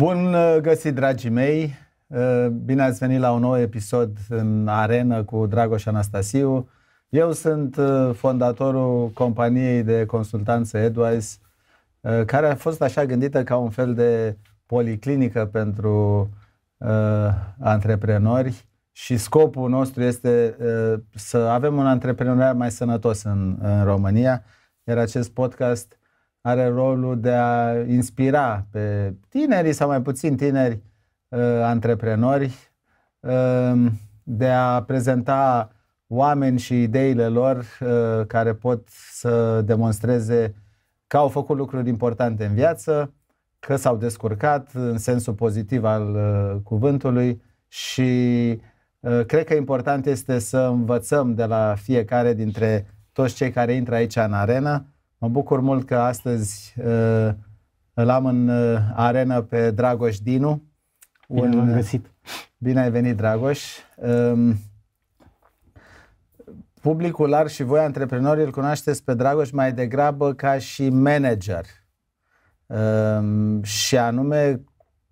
Bun uh, găsit, dragii mei! Uh, bine ați venit la un nou episod în arenă cu Dragoș Anastasiu. Eu sunt uh, fondatorul companiei de consultanță Edwise, care a fost așa gândită ca un fel de policlinică pentru antreprenori și scopul nostru este să avem un antreprenoriat mai sănătos în, în România, iar acest podcast are rolul de a inspira pe tinerii sau mai puțin tineri uh, antreprenori, um, de a prezenta oameni și ideile lor uh, care pot să demonstreze că au făcut lucruri importante în viață, că s-au descurcat în sensul pozitiv al uh, cuvântului și cred că important este să învățăm de la fiecare dintre toți cei care intră aici în arenă Mă bucur mult că astăzi uh, îl am în uh, arenă pe Dragoș Dinu. Bine un, găsit. Bine ai venit, Dragoș. Uh, publicul larg și voi antreprenorii îl cunoașteți pe Dragoș mai degrabă ca și manager. Uh, și anume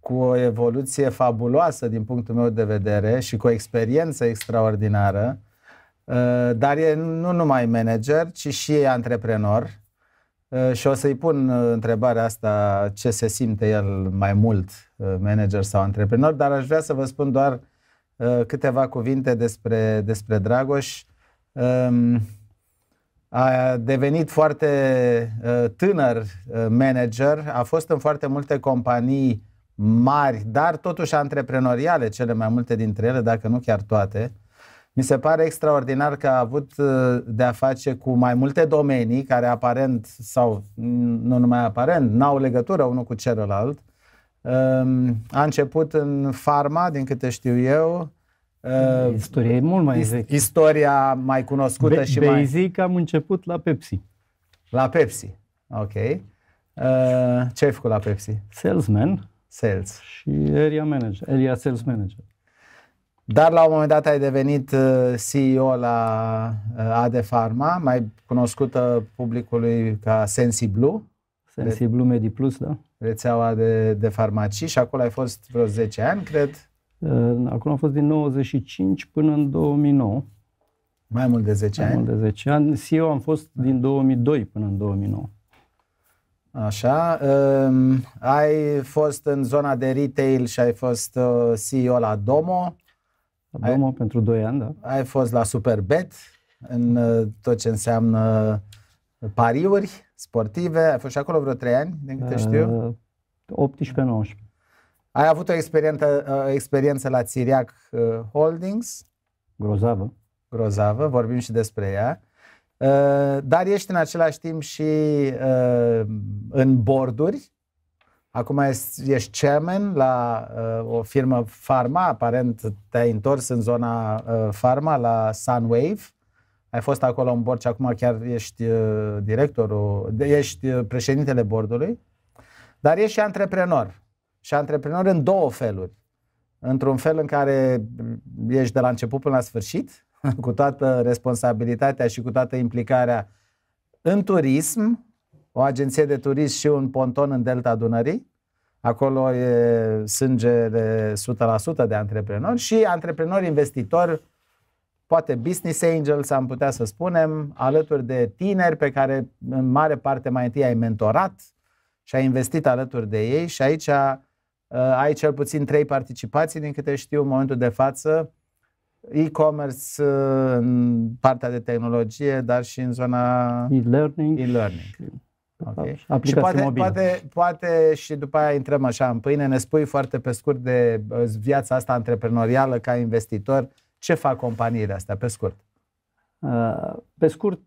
cu o evoluție fabuloasă din punctul meu de vedere și cu o experiență extraordinară, uh, dar e nu numai manager, ci și antreprenor Uh, și o să-i pun uh, întrebarea asta, ce se simte el mai mult, uh, manager sau antreprenor, dar aș vrea să vă spun doar câteva cuvinte despre, despre Dragoș. Um, a devenit foarte tânăr manager, a fost în foarte multe companii mari, dar totuși antreprenoriale, cele mai multe dintre ele, dacă nu chiar toate. Uh, mi se pare extraordinar că a avut uh, de a face cu mai multe domenii care aparent sau nu numai aparent, n-au legătură unul cu celălalt. Um, a început în farma, din câte știu eu, uh, istoria e mult mai vechi. Istoria mai cunoscută Be- și mai... Basic am început la Pepsi. La Pepsi, ok. Uh, ce ai făcut la Pepsi? Salesman. Sales. Și area manager, area sales manager. Dar la un moment dat ai devenit uh, CEO la uh, AD Pharma, mai cunoscută publicului ca SensiBlue. SensiBlue MediPlus, da. Rețeaua de, de farmacii și acolo ai fost vreo 10 ani, cred. Uh, acolo am fost din 95 până în 2009. Mai mult de 10 mai ani? Mai mult de 10 ani. CEO am fost din 2002 până în 2009. Așa. Um, ai fost în zona de retail și ai fost CEO la Domo. Domnul ai, pentru 2 ani, da. Ai fost la Superbet, în uh, tot ce înseamnă pariuri sportive. Ai fost și acolo vreo 3 ani, din câte știu? 18-19. Uh, ai avut o experiență, o uh, experiență la Țiriac Holdings. Grozavă. Grozavă, vorbim și despre ea. Dar ești în același timp și în borduri Acum ești, ești chairman la uh, o firmă pharma, aparent te-ai întors în zona uh, pharma la Sunwave. Ai fost acolo în bord și acum chiar ești uh, directorul, ești uh, președintele bordului. Dar ești și antreprenor. Și antreprenor în două feluri. Într-un fel în care ești de la început până la sfârșit, cu toată responsabilitatea și cu toată implicarea în turism, o agenție de turism și un ponton în delta Dunării. Acolo e sângere 100% de antreprenori și antreprenori investitori, poate business angels, am putea să spunem, alături de tineri pe care în mare parte mai întâi ai mentorat și ai investit alături de ei și aici uh, ai cel puțin trei participații, din câte știu în momentul de față, e-commerce uh, în partea de tehnologie, dar și în zona e-learning. e-learning. Okay. Și poate, poate, poate și după aia intrăm așa în pâine, ne spui foarte pe scurt de viața asta antreprenorială ca investitor, ce fac companiile astea, pe scurt? Uh, pe scurt,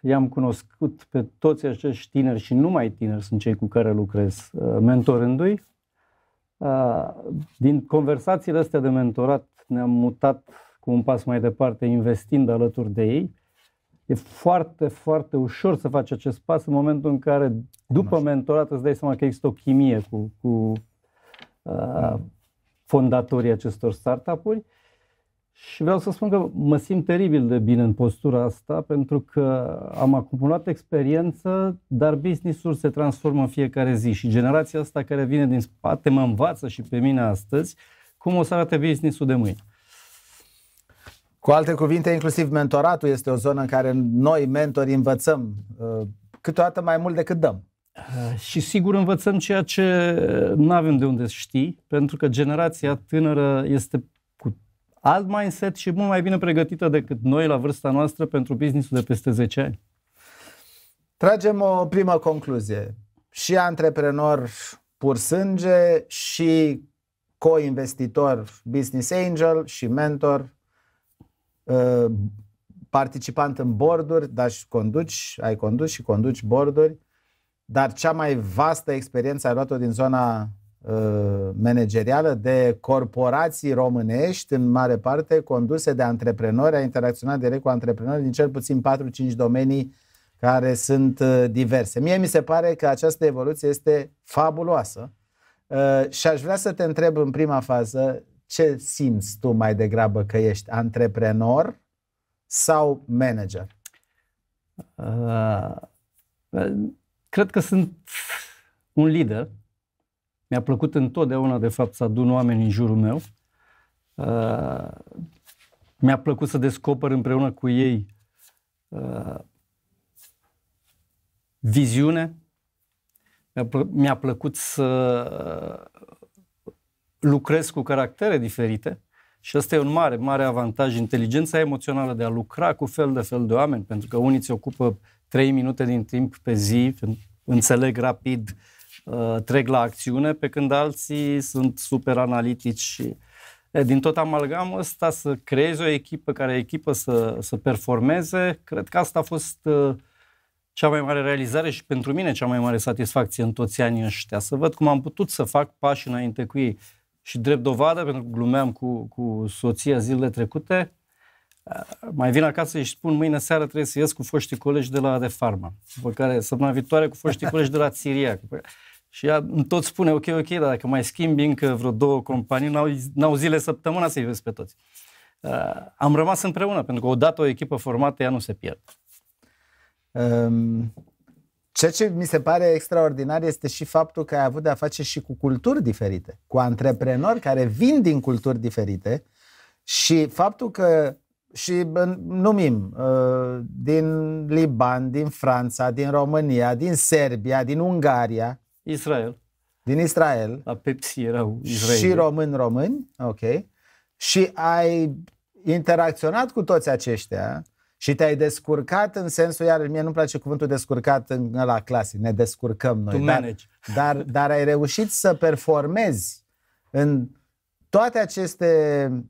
i-am cunoscut pe toți acești tineri și numai tineri sunt cei cu care lucrez, uh, mentorându-i. Uh, din conversațiile astea de mentorat ne-am mutat cu un pas mai departe, investind alături de ei E foarte, foarte ușor să faci acest pas în momentul în care, după Cunoști. mentorat, îți dai seama că există o chimie cu, cu uh, hmm. fondatorii acestor startup-uri. Și vreau să spun că mă simt teribil de bine în postura asta, pentru că am acumulat experiență, dar business-ul se transformă în fiecare zi și generația asta care vine din spate mă învață și pe mine astăzi cum o să arate business-ul de mâine. Cu alte cuvinte, inclusiv mentoratul este o zonă în care noi, mentori, învățăm uh, câteodată mai mult decât dăm. Uh, și sigur învățăm ceea ce nu avem de unde știi, pentru că generația tânără este cu alt mindset și mult mai bine pregătită decât noi la vârsta noastră pentru businessul de peste 10 ani. Tragem o primă concluzie. Și antreprenor pur sânge și co-investitor business angel și mentor Uh, participant în borduri, dar și conduci, ai condus și conduci borduri, dar cea mai vastă experiență ai luat-o din zona uh, managerială de corporații românești, în mare parte conduse de antreprenori, a interacționat direct cu antreprenori din cel puțin 4-5 domenii care sunt uh, diverse. Mie mi se pare că această evoluție este fabuloasă și aș vrea să te întreb în prima fază ce simți tu mai degrabă că ești antreprenor sau manager? Uh, cred că sunt un lider. Mi-a plăcut întotdeauna, de fapt, să adun oameni în jurul meu. Uh, mi-a plăcut să descoper împreună cu ei uh, viziune. Mi-a, mi-a plăcut să lucrez cu caractere diferite și asta e un mare, mare avantaj, inteligența emoțională de a lucra cu fel de fel de oameni, pentru că unii ți ocupă 3 minute din timp pe zi, înțeleg rapid, uh, trec la acțiune, pe când alții sunt super analitici și din tot amalgamul ăsta să creezi o echipă care echipă să, să performeze, cred că asta a fost uh, cea mai mare realizare și pentru mine cea mai mare satisfacție în toți anii ăștia, să văd cum am putut să fac pași înainte cu ei. Și drept dovadă, pentru că glumeam cu, cu soția zilele trecute, eh, mai vin acasă și spun mâine seară trebuie să ies cu foștii colegi de la De Farma, după care săptămâna viitoare cu foștii colegi de la Siria. Și ea tot spune, ok, ok, dar dacă mai schimbi încă vreo două companii, n-au, n-au zile săptămâna să-i vezi pe toți. Uh, am rămas împreună, pentru că odată o echipă formată, ea nu se pierde. Um, Ceea ce mi se pare extraordinar este și faptul că ai avut de a face și cu culturi diferite, cu antreprenori care vin din culturi diferite și faptul că și numim ă, din Liban, din Franța, din România, din Serbia, din Ungaria. Israel. Din Israel. La Pepsi erau Israel. Și români-români, ok. Și ai interacționat cu toți aceștia și te-ai descurcat în sensul, iar mie nu-mi place cuvântul descurcat în la clase. ne descurcăm noi. Tu dar, dar, dar ai reușit să performezi în toate aceste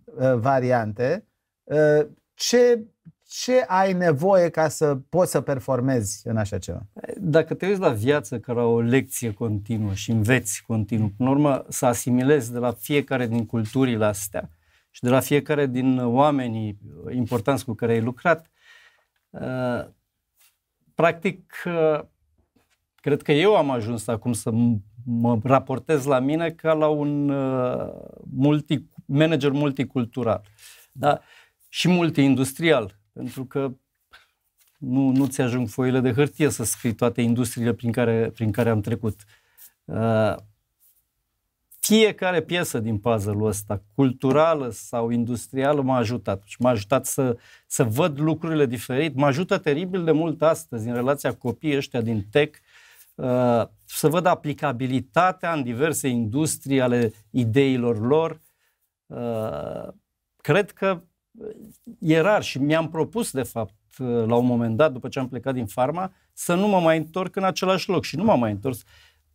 uh, variante. Uh, ce, ce ai nevoie ca să poți să performezi în așa ceva? Dacă te uiți la viață ca la o lecție continuă și înveți continuu, în urmă să asimilezi de la fiecare din culturile astea, și de la fiecare din oamenii importanți cu care ai lucrat, Uh, practic, uh, cred că eu am ajuns acum să mă raportez la mine ca la un uh, multi, manager multicultural da? și multiindustrial, pentru că nu, nu ți ajung foile de hârtie să scrii toate industriile prin care, prin care am trecut fiecare piesă din puzzle-ul ăsta, culturală sau industrială, m-a ajutat. Și m-a ajutat să, să văd lucrurile diferit. Mă ajută teribil de mult astăzi în relația cu copiii ăștia din tech, uh, să văd aplicabilitatea în diverse industrii ale ideilor lor. Uh, cred că e rar și mi-am propus, de fapt, uh, la un moment dat, după ce am plecat din farma, să nu mă mai întorc în același loc și nu m-am mai întors. Uh,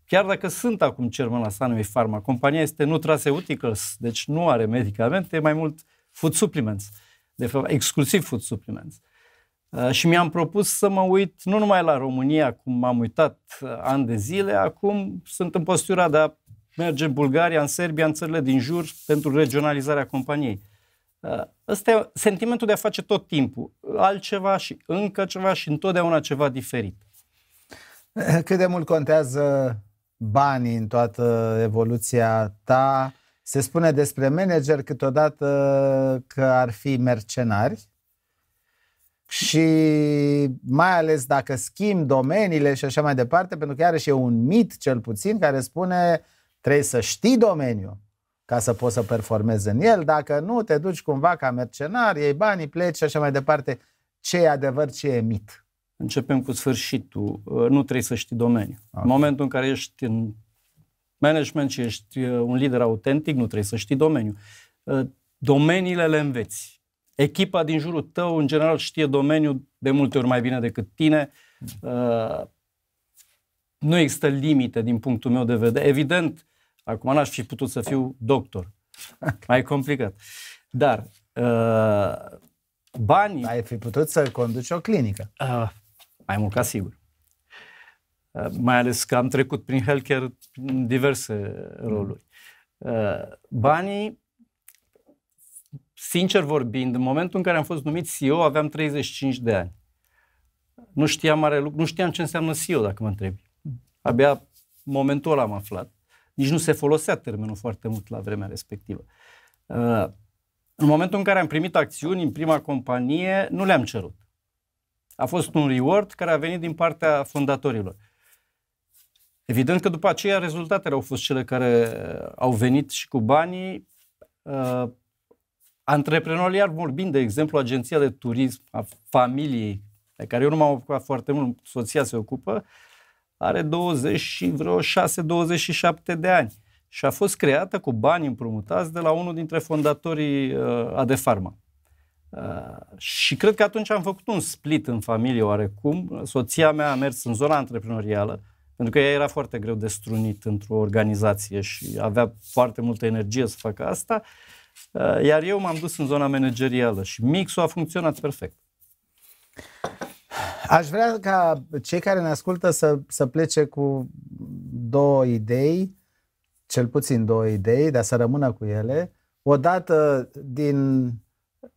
Chiar dacă sunt acum German Asanui Pharma, compania este nutraceuticals, deci nu are medicamente, mai mult food supplements, de fapt exclusiv food supplements. Uh, și mi-am propus să mă uit nu numai la România, cum m-am uitat uh, ani de zile, acum sunt în postura de a merge în Bulgaria, în Serbia, în țările din jur, pentru regionalizarea companiei. Uh, ăsta e sentimentul de a face tot timpul altceva și încă ceva și întotdeauna ceva diferit. Cât de mult contează banii în toată evoluția ta. Se spune despre manager câteodată că ar fi mercenari și mai ales dacă schimb domeniile și așa mai departe, pentru că iarăși e un mit cel puțin care spune trebuie să știi domeniul ca să poți să performezi în el, dacă nu te duci cumva ca mercenar, iei banii, pleci și așa mai departe. Ce e adevăr, ce e mit? Începem cu sfârșitul. Uh, nu trebuie să știi domeniu. Okay. În momentul în care ești în management și ești uh, un lider autentic, nu trebuie să știi domeniu. Uh, domeniile le înveți. Echipa din jurul tău, în general, știe domeniul de multe ori mai bine decât tine. Nu există limite din punctul meu de vedere. Evident, acum n-aș fi putut să fiu doctor. Mai complicat. Dar banii... Ai fi putut să conduci o clinică. Uh, mai mult ca sigur. Uh, mai ales că am trecut prin healthcare în diverse roluri. Uh, banii, sincer vorbind, în momentul în care am fost numit CEO, aveam 35 de ani. Nu știam mare lucru, nu știam ce înseamnă CEO, dacă mă întrebi. Abia momentul ăla am aflat. Nici nu se folosea termenul foarte mult la vremea respectivă. Uh, în momentul în care am primit acțiuni în prima companie, nu le-am cerut a fost un reward care a venit din partea fondatorilor. Evident că după aceea rezultatele au fost cele care uh, au venit și cu banii. Uh, iar vorbind, de exemplu, agenția de turism a familiei, de care eu nu m-am ocupat foarte mult, soția se ocupă, are 26 27 de ani și a fost creată cu bani împrumutați de la unul dintre fondatorii uh, Adefarma. Uh, și cred că atunci am făcut un split în familie oarecum. Soția mea a mers în zona antreprenorială, pentru că ea era foarte greu de strunit într-o organizație și avea foarte multă energie să facă asta, uh, iar eu m-am dus în zona managerială și mixul a funcționat perfect. Aș vrea ca cei care ne ascultă să, să plece cu două idei, cel puțin două idei, dar să rămână cu ele. Odată din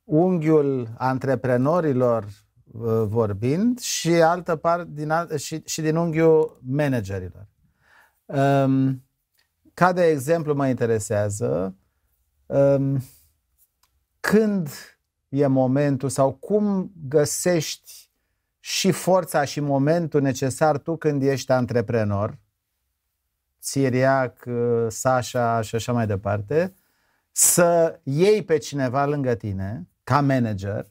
unghiul antreprenorilor uh, vorbind și altă parte din, și, și din unghiul managerilor. Um, ca de exemplu mă interesează um, când e momentul sau cum găsești și forța și momentul necesar tu când ești antreprenor, Siriac, uh, Sasha și așa mai departe, să iei pe cineva lângă tine ca manager,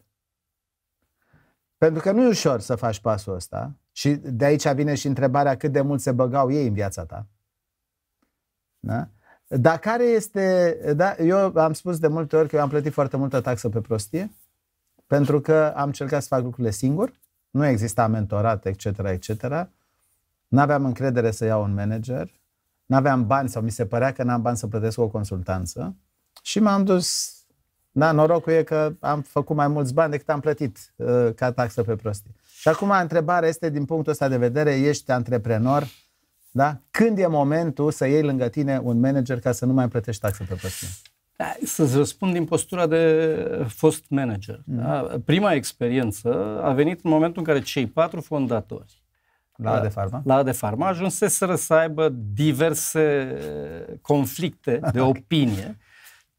pentru că nu e ușor să faci pasul ăsta și de aici vine și întrebarea cât de mult se băgau ei în viața ta. Da? Dar care este... Da, eu am spus de multe ori că eu am plătit foarte multă taxă pe prostie pentru că am încercat să fac lucrurile singur, nu exista mentorat, etc., etc. N-aveam încredere să iau un manager, n-aveam bani sau mi se părea că n-am bani să plătesc o consultanță și m-am dus da, norocul e că am făcut mai mulți bani decât am plătit uh, ca taxă pe prostii. Și acum întrebarea este, din punctul ăsta de vedere, ești antreprenor, da? Când e momentul să iei lângă tine un manager ca să nu mai plătești taxă pe prostie? Da, să-ți răspund din postura de fost manager. Mm. Da? Prima experiență a venit în momentul în care cei patru fondatori la da, de farma. La de farma ajunseseră să aibă diverse conflicte de opinie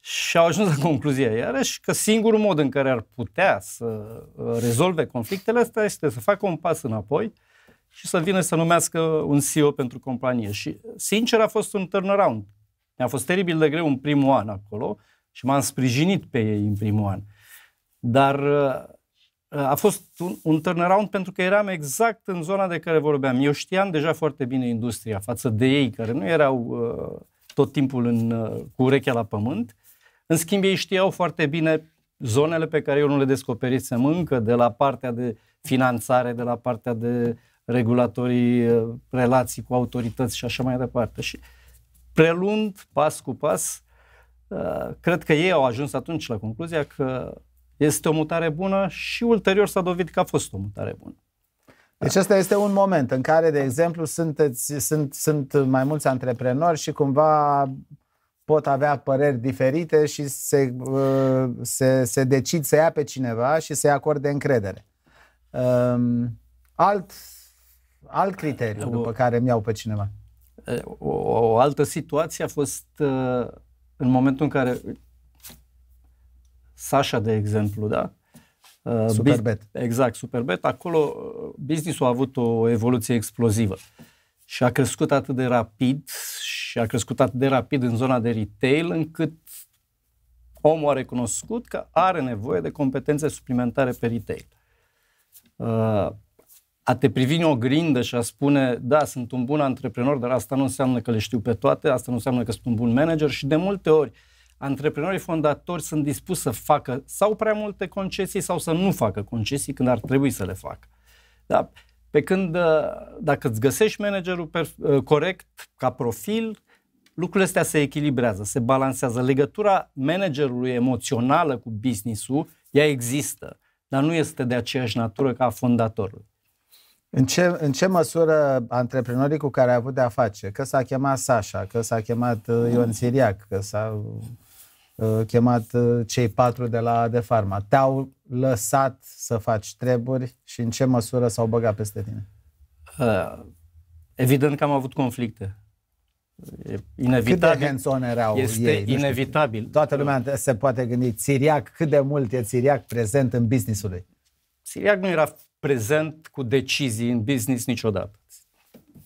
și au ajuns la concluzia iarăși că singurul mod în care ar putea să uh, rezolve conflictele astea este să facă un pas înapoi și să vină să numească un CEO pentru companie. Și, sincer, a fost un turnaround. Mi-a fost teribil de greu în primul an acolo și m-am sprijinit pe ei în primul an. Dar uh, a fost un, un turnaround pentru că eram exact în zona de care vorbeam. Eu știam deja foarte bine industria față de ei, care nu erau uh, tot timpul în, uh, cu urechea la pământ. În schimb, ei știau foarte bine zonele pe care eu nu le descoperisem încă, de la partea de finanțare, de la partea de regulatorii eh, relații cu autorități și așa mai departe. Și prelund pas cu pas, eh, cred că ei au ajuns atunci la concluzia că este o mutare bună și ulterior s-a dovedit că a fost o mutare bună. Deci ăsta este un moment în care, de exemplu, sunteți, sunt, sunt mai mulți antreprenori și cumva pot avea păreri diferite și se, uh, se, se decid să ia pe cineva și să-i acorde încredere. Um, alt, alt criteriu da, după care mi iau pe cineva. O, o altă situație a fost uh, în momentul în care Sasha, de exemplu, da? Uh, Superbet. Exact, Superbet. Acolo business-ul a avut o evoluție explozivă. Uh, și a crescut atât de rapid și a crescut atât de rapid în zona de retail încât omul a recunoscut că are nevoie de competențe suplimentare pe retail. Uh, a te privi în o grindă și a spune, da, sunt un bun antreprenor, dar asta nu înseamnă că le știu pe toate, asta nu înseamnă că sunt un bun manager și de multe ori antreprenorii fondatori sunt dispuși să facă sau prea multe concesii sau să nu facă concesii când ar trebui să le facă. Da? Pe când uh, dacă îți găsești managerul per- uh, corect ca profil, lucrurile astea se echilibrează, se balansează. Legătura managerului emoțională cu businessul, ea există, dar nu este de aceeași natură ca a fondatorului. În ce, în ce măsură antreprenorii cu care ai avut de-a face, că s-a chemat Sasha, că s-a chemat uh, da. Ion Siriac, că s-a uh, chemat cei patru de la De Pharma, te-au lăsat să faci treburi și în ce măsură s-au băgat peste tine? Uh, evident că am avut conflicte. E inevitabil. Cât de erau este ei, inevitabil. Știu, toată lumea se poate gândi, Siriac cât de mult e Siriac prezent în businessul lui? Siriac nu era prezent cu decizii în business niciodată.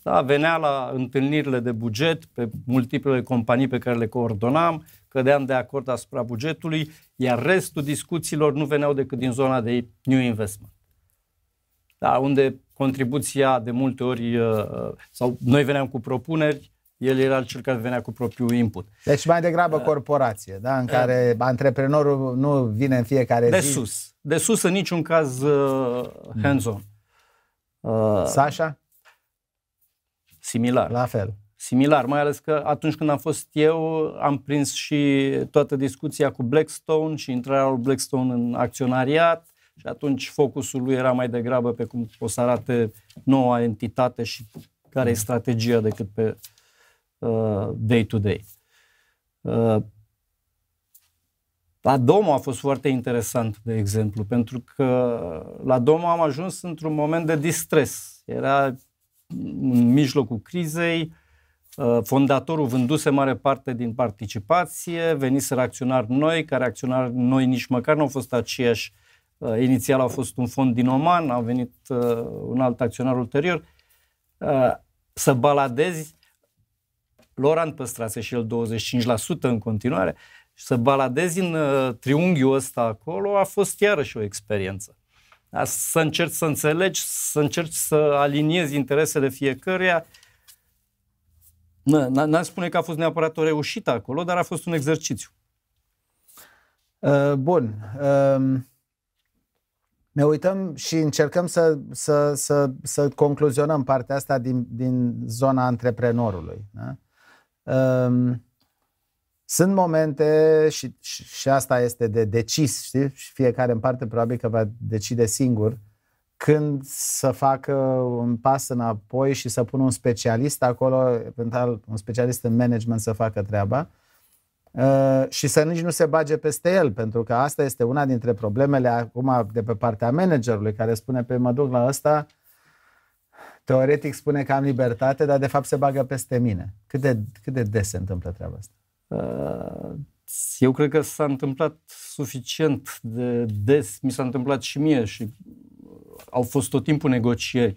Da, venea la întâlnirile de buget pe multiplele companii pe care le coordonam, cădeam de acord asupra bugetului, iar restul discuțiilor nu veneau decât din zona de new investment. Da, unde contribuția de multe ori, uh, sau noi veneam cu propuneri, el era cel care venea cu propriul input. Deci mai degrabă uh, corporație, da? în uh, care uh, antreprenorul nu vine în fiecare de zi. De sus. De sus în niciun caz uh, hmm. hands-on. Uh, Sasha? Similar. La fel similar, mai ales că atunci când am fost eu, am prins și toată discuția cu Blackstone și intrarea lui Blackstone în acționariat și atunci focusul lui era mai degrabă pe cum o să arate noua entitate și care e strategia decât pe uh, day-to-day. Uh, la Domo a fost foarte interesant, de exemplu, pentru că la Domo am ajuns într-un moment de distres. Era în mijlocul crizei, Uh, fondatorul vânduse mare parte din participație, veniseră acționari noi, care acționari noi nici măcar nu au fost aceiași. Uh, inițial au fost un fond din Oman, a venit uh, un alt acționar ulterior. Să baladezi, Laurent păstrase și el 25% în continuare, și să baladezi în triunghiul ăsta acolo a fost iarăși o experiență. Să încerci să înțelegi, să încerci să aliniezi interesele fiecăruia, N-am spune că a fost neapărat o reușită acolo, dar a fost un exercițiu. Uh, bun. Uh, ne uităm și încercăm să, să, să, să concluzionăm partea asta din, din zona antreprenorului. Da? Uh, sunt momente și, și, și asta este de decis, știi? Și fiecare în parte probabil că va decide singur când să facă un pas înapoi și să pună un specialist acolo, eventual un specialist în management să facă treaba uh, și să nici nu se bage peste el, pentru că asta este una dintre problemele acum de pe partea managerului care spune, pe păi, mă duc la ăsta, teoretic spune că am libertate, dar de fapt se bagă peste mine. Cât de, cât de des se întâmplă treaba asta? Uh, eu cred că s-a întâmplat suficient de des, mi s-a întâmplat și mie și au fost tot timpul negocieri.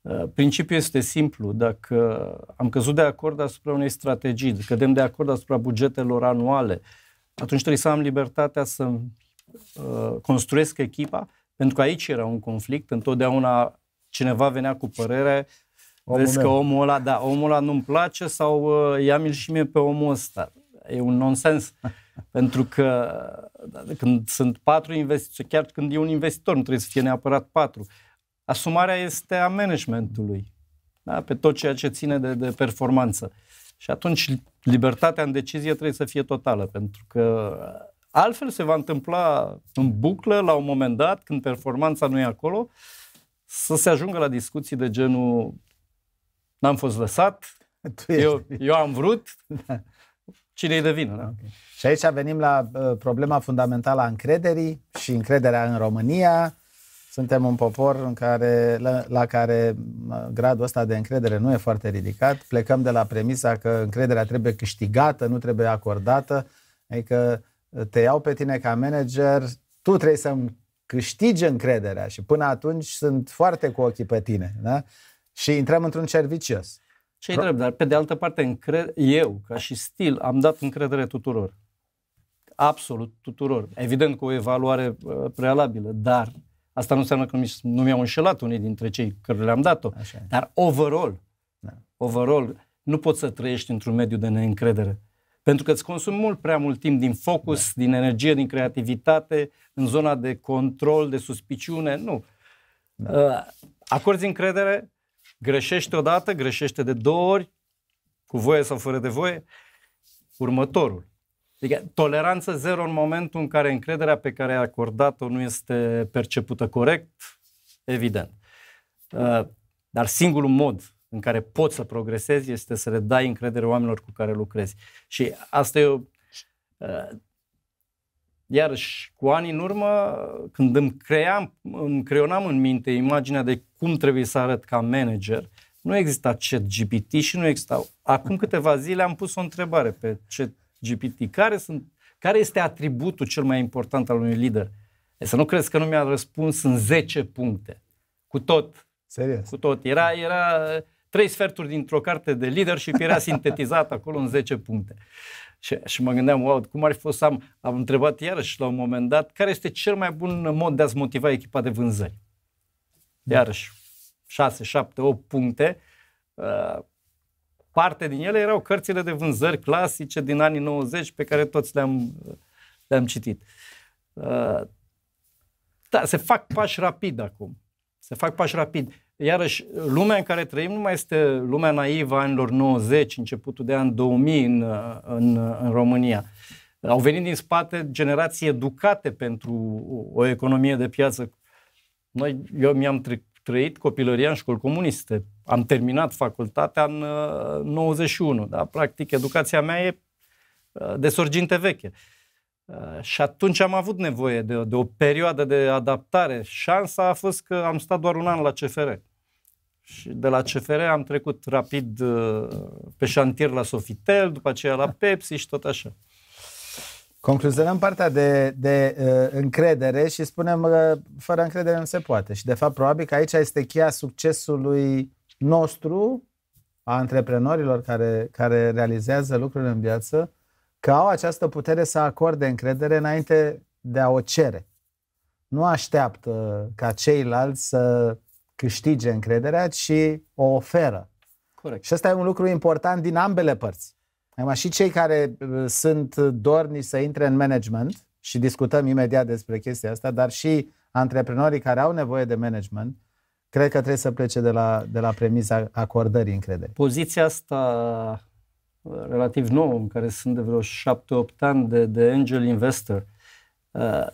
Uh, principiul este simplu. Dacă am căzut de acord asupra unei strategii, cădem de acord asupra bugetelor anuale, atunci trebuie să am libertatea să uh, construiesc echipa, pentru că aici era un conflict. Întotdeauna cineva venea cu părere, omul vezi că omul ăla, da, omul ăla nu-mi place sau uh, ia-mi și mie pe omul ăsta. E un nonsens. Pentru că da, când sunt patru investitori, chiar când e un investitor, nu trebuie să fie neapărat patru. Asumarea este a managementului, da? pe tot ceea ce ține de, de performanță. Și atunci libertatea în decizie trebuie să fie totală, pentru că altfel se va întâmpla în buclă la un moment dat, când performanța nu e acolo, să se ajungă la discuții de genul n-am fost lăsat, eu, eu am vrut, da. cine-i de vină? Da? Okay. Și aici venim la uh, problema fundamentală a încrederii și încrederea în România. Suntem un popor în care, la, la care uh, gradul ăsta de încredere nu e foarte ridicat. Plecăm de la premisa că încrederea trebuie câștigată, nu trebuie acordată. Adică uh, te iau pe tine ca manager, tu trebuie să-mi câștigi încrederea și până atunci sunt foarte cu ochii pe tine. Da? Și intrăm într-un cer ce Și drept, dar pe de altă parte, eu, ca și stil, am dat încredere tuturor absolut tuturor. Evident cu o evaluare uh, prealabilă, dar asta nu înseamnă că nu mi-au înșelat unii dintre cei care le-am dat-o. Așa. Dar overall, da. overall, nu poți să trăiești într-un mediu de neîncredere. Pentru că îți consumi mult prea mult timp din focus, da. din energie, din creativitate, în zona de control, de suspiciune. Nu. Da. Uh, acorzi încredere, greșești odată, greșește de două ori, cu voie sau fără de voie. Următorul. Adică toleranță zero în momentul în care încrederea pe care ai acordat-o nu este percepută corect, evident. Uh, dar singurul mod în care poți să progresezi este să le dai încredere oamenilor cu care lucrezi. Și asta e o... Uh, și cu ani în urmă, când îmi, cream, îmi creionam în minte imaginea de cum trebuie să arăt ca manager, nu exista chat GPT și nu exista. Acum câteva zile am pus o întrebare pe chat GPT, care, sunt, care este atributul cel mai important al unui lider? E să nu crezi că nu mi-a răspuns în 10 puncte. Cu tot. Serios? Cu tot. Era, era trei sferturi dintr-o carte de lider și era sintetizat acolo în 10 puncte. Și, și mă gândeam, wow, cum ar fi fost să am... Am întrebat iarăși la un moment dat, care este cel mai bun mod de a-ți motiva echipa de vânzări? Iarăși, 6, 7, 8 puncte. Uh, parte din ele erau cărțile de vânzări clasice din anii 90 pe care toți le-am, le-am citit. Uh, da, se fac pași rapid acum. Se fac pași rapid. Iarăși, lumea în care trăim nu mai este lumea naivă a anilor 90, începutul de an 2000 în, în, în România. Au venit din spate generații educate pentru o economie de piață. Noi, eu mi-am trăit copilăria în școli comuniste am terminat facultatea în 91, uh, dar practic educația mea e uh, de sorginte veche. Uh, și atunci am avut nevoie de, de o perioadă de adaptare. Șansa a fost că am stat doar un an la CFR. Și de la CFR am trecut rapid pe șantier la Sofitel, după aceea la Pepsi și tot așa. Concluzionăm partea de, de uh, încredere și spunem că uh, fără încredere nu se poate. Și de fapt, probabil că aici este cheia succesului nostru, a antreprenorilor care, care realizează lucruri în viață, că au această putere să acorde încredere înainte de a o cere. Nu așteaptă ca ceilalți să câștige încrederea, ci o oferă. Corect. Și asta e un lucru important din ambele părți. Acum, și cei care uh, sunt dorni să intre în management, și discutăm imediat despre chestia asta, dar și antreprenorii care au nevoie de management, Cred că trebuie să plece de la, de la premisa acordării încrederii. Poziția asta relativ nouă, în care sunt de vreo 7-8 ani de, de angel investor, uh,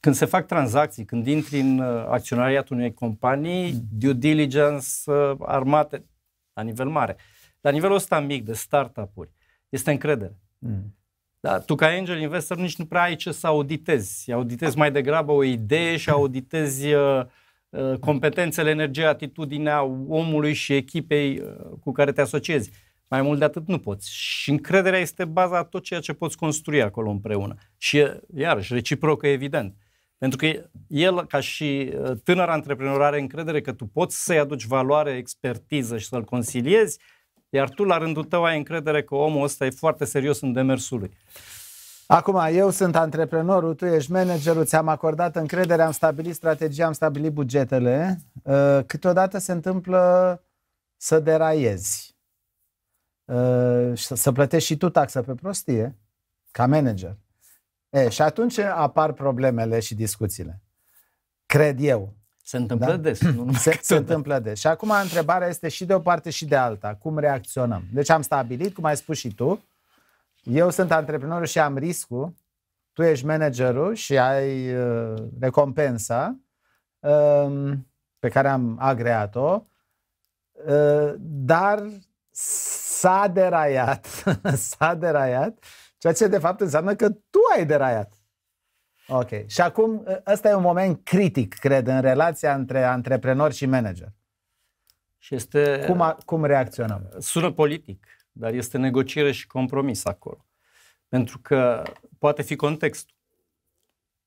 când se fac tranzacții, când intri în uh, acționariatul unei companii, due diligence uh, armate la nivel mare. La nivelul ăsta mic de startup-uri, este încredere. Mm. Da, tu ca angel investor nici nu prea ai ce să auditezi. Auditezi mai degrabă o idee și auditezi uh, Uh, competențele, energia, atitudinea omului și echipei uh, cu care te asociezi. Mai mult de atât nu poți. Și încrederea este baza tot ceea ce poți construi acolo împreună. Și iarăși, reciprocă, evident. Pentru că el, ca și uh, tânăr antreprenor, are încredere că tu poți să-i aduci valoare, expertiză și să-l consiliezi, iar tu, la rândul tău, ai încredere că omul ăsta e foarte serios în demersul lui. Acum, eu sunt antreprenorul, tu ești managerul, ți-am acordat încredere, am stabilit strategia, am stabilit bugetele. Uh, câteodată se întâmplă să deraiezi uh, să plătești și tu taxă pe prostie, ca manager. E, și atunci apar problemele și discuțiile. Cred eu. Se întâmplă da? des. Nu se, se da. întâmplă des. Și acum întrebarea este și de o parte și de alta. Cum reacționăm? Deci am stabilit, cum ai spus și tu, eu sunt antreprenorul și am riscul, tu ești managerul și ai uh, recompensa uh, pe care am agreat-o, uh, dar s-a deraiat, s-a deraiat, ceea ce de fapt înseamnă că tu ai deraiat. Ok. Și acum, uh, ăsta e un moment critic, cred, în relația între antreprenor și manager. Și este... Cum, a, cum reacționăm? Sună politic dar este negociere și compromis acolo. Pentru că poate fi contextul.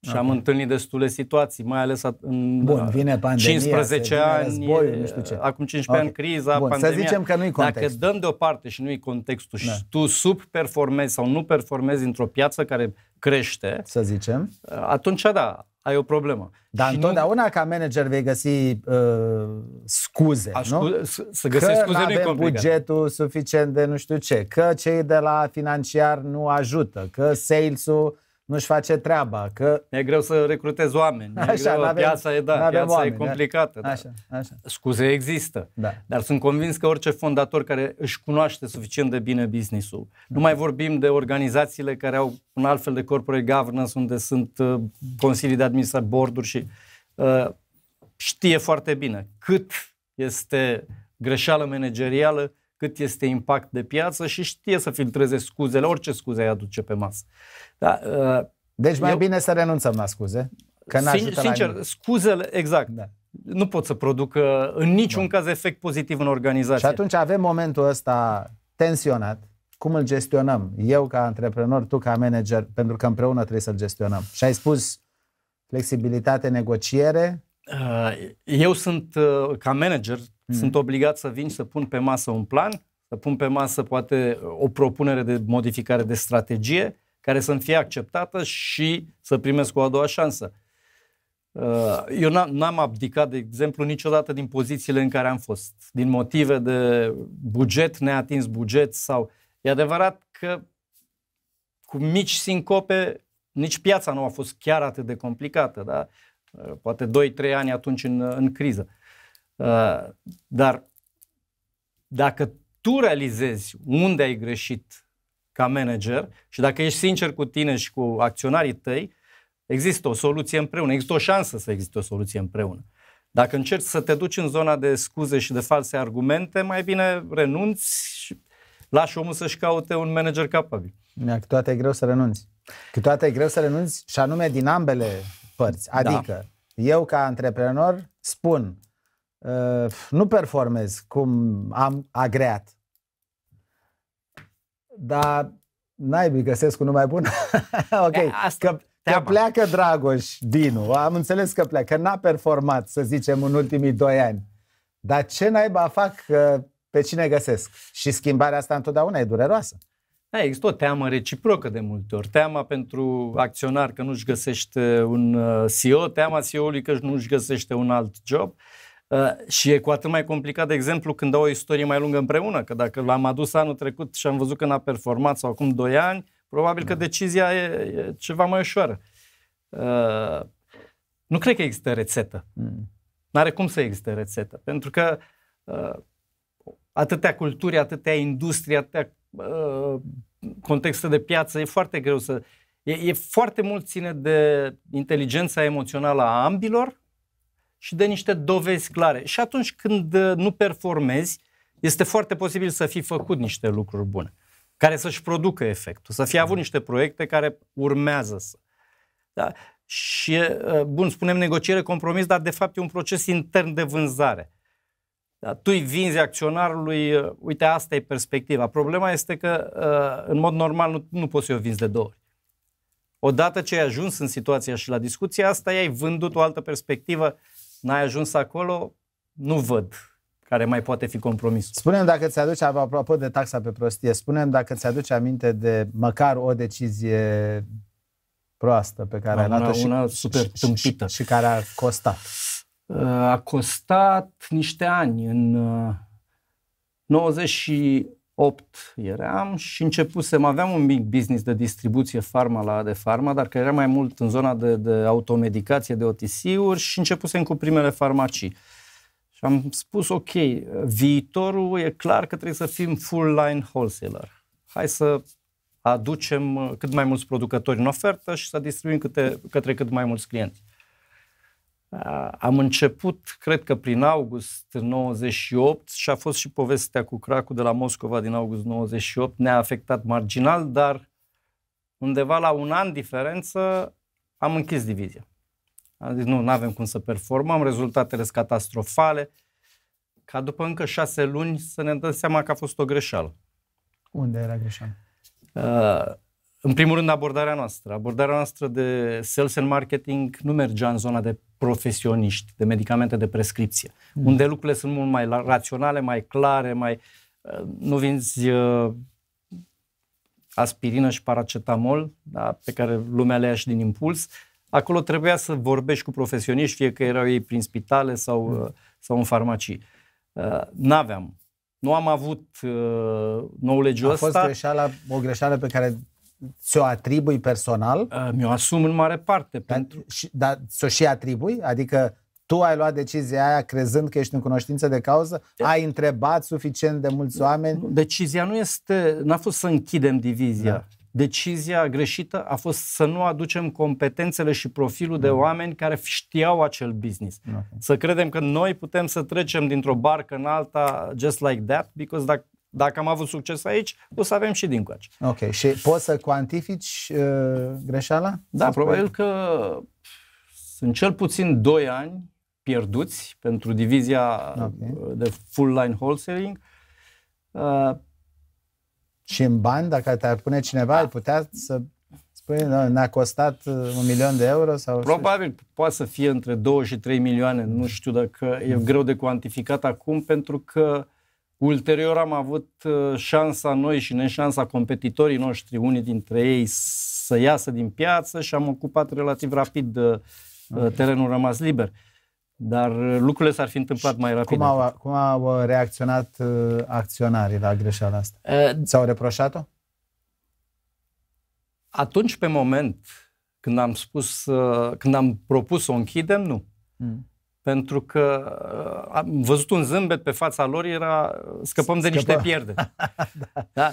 Și okay. am întâlnit destule situații, mai ales în Bun, vine pandemia, 15 vine ani, război, nu știu ce. acum 15 okay. ani criza, Bun, pandemia. Să zicem că nu-i context. Dacă dăm deoparte și nu-i contextul da. și tu subperformezi sau nu performezi într-o piață care crește, să zicem, atunci da, ai o problemă. Dar și întotdeauna nu... ca manager vei găsi uh, scuze, Aș nu? Să găsești că scuze nu avem bugetul suficient de nu știu ce, că cei de la financiar nu ajută, că sales-ul nu-și face treaba. Că... E greu să recrutezi oameni. Așa, e greu, piața e, da, piața oameni, e da. complicată. Da. Așa, așa. Scuze există, da. dar sunt convins că orice fondator care își cunoaște suficient de bine business-ul, da. nu mai vorbim de organizațiile care au un alt fel de corporate governance, unde sunt uh, consilii de administrare, boarduri și uh, știe foarte bine cât este greșeală managerială cât este impact de piață și știe să filtreze scuzele, orice scuze îi aduce pe masă. Da, uh, deci mai eu, bine să renunțăm la scuze, că sin- Sincer, la scuzele, exact. Da. Nu pot să producă uh, în niciun da. caz efect pozitiv în organizație. Și atunci avem momentul ăsta tensionat, cum îl gestionăm? Eu ca antreprenor, tu ca manager, pentru că împreună trebuie să-l gestionăm. Și ai spus flexibilitate, negociere, uh, eu sunt, uh, ca manager, Mm. Sunt obligat să vin și să pun pe masă un plan, să pun pe masă poate o propunere de modificare de strategie care să-mi fie acceptată și să primesc o a doua șansă. Uh, eu n-am abdicat, de exemplu, niciodată din pozițiile în care am fost, din motive de buget, neatins buget sau... E adevărat că cu mici sincope nici piața nu a fost chiar atât de complicată, da? Uh, poate 2-3 ani atunci în, în criză. Dar dacă tu realizezi unde ai greșit ca manager și dacă ești sincer cu tine și cu acționarii tăi, există o soluție împreună, există o șansă să existe o soluție împreună. Dacă încerci să te duci în zona de scuze și de false argumente, mai bine renunți și lași omul să-și caute un manager capabil. Da, câteodată e greu să renunți. Câteodată e greu să renunți și anume din ambele părți. Da. Adică da. eu ca antreprenor spun nu performez cum am agreat. Dar naibii găsesc unul numai bun. ok, e, asta, că, că pleacă Dragoș Dinu, am înțeles că pleacă, că n-a performat, să zicem, în ultimii doi ani. Dar ce naiba fac uh, pe cine găsesc? Și schimbarea asta întotdeauna e dureroasă. Da, există o teamă reciprocă de multe ori. Teama pentru acționar că nu-și găsește un uh, CEO, teama CEO-ului că nu-și găsește un alt job. Uh, Uh, și e cu atât mai complicat, de exemplu, când au o istorie mai lungă împreună, că dacă l-am adus anul trecut și am văzut că n-a performat sau acum 2 ani, probabil că da. decizia e, e ceva mai ușoară. Uh, nu cred că există rețetă. Mm. N-are cum să existe rețetă, pentru că uh, atâtea culturi, atâtea industrie, atâtea uh, contexte de piață, e foarte greu să... E, e foarte mult ține de inteligența emoțională a ambilor și dă niște dovezi clare. Și atunci când uh, nu performezi, este foarte posibil să fi făcut niște lucruri bune, care să-și producă efectul, să fi avut mm. niște proiecte care urmează să. Da? Și, uh, bun, spunem negociere, compromis, dar de fapt e un proces intern de vânzare. Da, tu îi vinzi acționarului, uh, uite, asta e perspectiva. Problema este că, în mod normal, nu, nu poți să o vinzi de două ori. Odată ce ai ajuns în situația și la discuția asta, i-ai vândut o altă perspectivă n-ai ajuns acolo, nu văd care mai poate fi compromis. Spunem dacă ți-aduce, apropo de taxa pe prostie, spunem dacă ți-aduce aminte de măcar o decizie proastă pe care ai luat-o și, super și, Și, care a costat. Uh, a costat niște ani. În 90 uh, 8 eram și începusem, aveam un mic business de distribuție farma la de farma, dar că era mai mult în zona de, de automedicație, de OTC-uri și începusem cu primele farmacii. Și am spus, ok, viitorul e clar că trebuie să fim full-line wholesaler. Hai să aducem uh, cât mai mulți producători în ofertă și să distribuim câte, către cât mai mulți clienți. Am început, cred că prin august 98 și a fost și povestea cu cracul de la Moscova din august 98, ne-a afectat marginal, dar undeva la un an diferență am închis divizia. Am zis, nu, nu avem cum să performăm, rezultatele sunt catastrofale, ca după încă șase luni să ne dăm seama că a fost o greșeală. Unde era greșeală? Uh, în primul rând, abordarea noastră. Abordarea noastră de sales and marketing nu mergea în zona de profesioniști, de medicamente de prescripție, mm. unde lucrurile sunt mult mai raționale, mai clare, mai uh, nu vinzi uh, aspirină și paracetamol, da, pe care lumea le ia și din impuls. Acolo trebuia să vorbești cu profesioniști, fie că erau ei prin spitale sau, mm. Uh, sau în farmacii. Uh, n-aveam. Nu am avut uh, nou legiul A fost greșeala, o greșeală pe care ți-o atribui personal? Uh, mi-o asum în mare parte. Dar, pentru... și, dar ți-o și atribui? Adică tu ai luat decizia aia crezând că ești în cunoștință de cauză? De... Da. Ai întrebat suficient de mulți oameni? Decizia nu este, n-a fost să închidem divizia. Da. Decizia greșită a fost să nu aducem competențele și profilul de da. oameni care știau acel business. Da. Să credem că noi putem să trecem dintr-o barcă în alta just like that, because dacă dacă am avut succes aici, o să avem și din coace. Ok. Și poți să cuantifici uh, greșeala? Da, S-a probabil spune? că sunt cel puțin 2 ani pierduți pentru divizia okay. Uh, de full line wholesaling. Uh, și în bani, dacă te-ar pune cineva, da. putea să spui, ne-a costat uh, un milion de euro? sau? Probabil știu? poate să fie între 2 și 3 milioane, nu știu dacă e greu de cuantificat acum, pentru că Ulterior am avut uh, șansa noi și neșansa competitorii noștri, unii dintre ei, să iasă din piață și am ocupat relativ rapid uh, uh, okay. terenul rămas liber. Dar lucrurile s-ar fi întâmplat și mai rapid. Cum au, cum au reacționat acționarii la greșeala asta? Uh, au reproșat-o? Atunci, pe moment, când am spus, când am propus să o închidem, nu. Mm pentru că uh, am văzut un zâmbet pe fața lor, era uh, scăpăm de niște pierde. da. Da?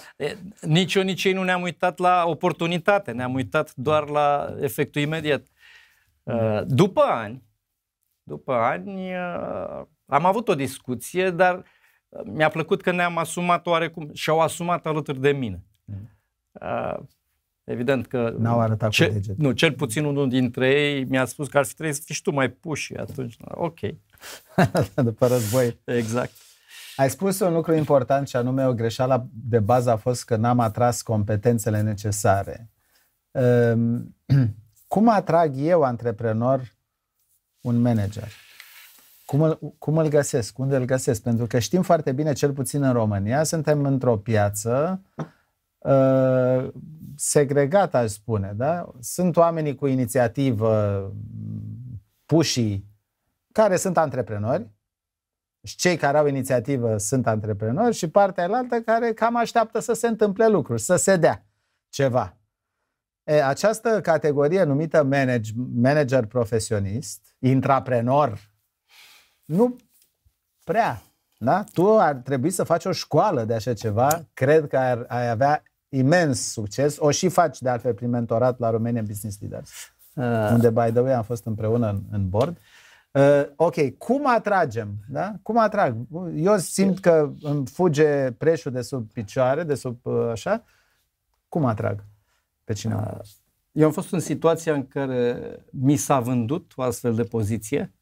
Nici eu, nici ei nu ne-am uitat la oportunitate, ne-am uitat doar la efectul imediat. Uh, după ani, după ani, am avut o discuție, dar mi-a plăcut că ne-am asumat oarecum și au asumat alături de mine. Mm. Evident că... N-au arătat ce, cu Nu, cel puțin unul dintre ei mi-a spus că ar fi trebuit să fii și tu mai puși atunci. Ok. După război. Exact. Ai spus un lucru important și anume o greșeală de bază a fost că n-am atras competențele necesare. Ehm, cum atrag eu, antreprenor, un manager? Cum îl, cum îl găsesc? Unde îl găsesc? Pentru că știm foarte bine, cel puțin în România, suntem într-o piață ehm, segregat, aș spune. Da? Sunt oamenii cu inițiativă, pușii, care sunt antreprenori și cei care au inițiativă sunt antreprenori și partea elaltă care cam așteaptă să se întâmple lucruri, să se dea ceva. E, această categorie numită manage, manager profesionist, intraprenor, nu prea. Da? Tu ar trebui să faci o școală de așa ceva. Cred că ar, ai avea imens succes. O și faci, de altfel, prin mentorat la România Business Leaders, uh. unde, by the way, am fost împreună în, în board. Uh, ok, cum atragem? Da? Cum atrag? Eu simt că îmi fuge preșul de sub picioare, de sub uh, așa. Cum atrag pe cineva? Uh, eu am fost în situația în care mi s-a vândut o astfel de poziție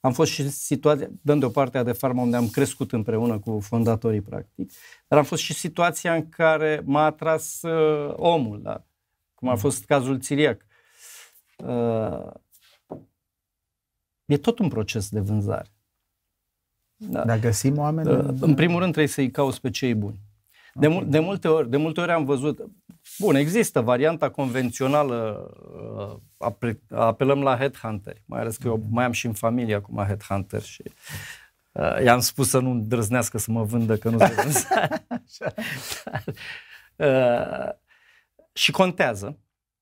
am fost și situația, dând deoparte de farmă unde am crescut împreună cu fondatorii, practic, dar am fost și situația în care m-a atras uh, omul, da? cum a mm. fost cazul Țiriac. Uh, e tot un proces de vânzare. Da. Dar găsim oameni... Uh, În primul rând trebuie să-i cauți pe cei buni. De, mu- de, multe ori, de multe ori am văzut, Bun, există varianta convențională, uh, apelăm la headhunter, mai ales că eu mai am și în familie acum headhunter și uh, i-am spus să nu drăznească să mă vândă, că nu se vânzare. uh, și contează,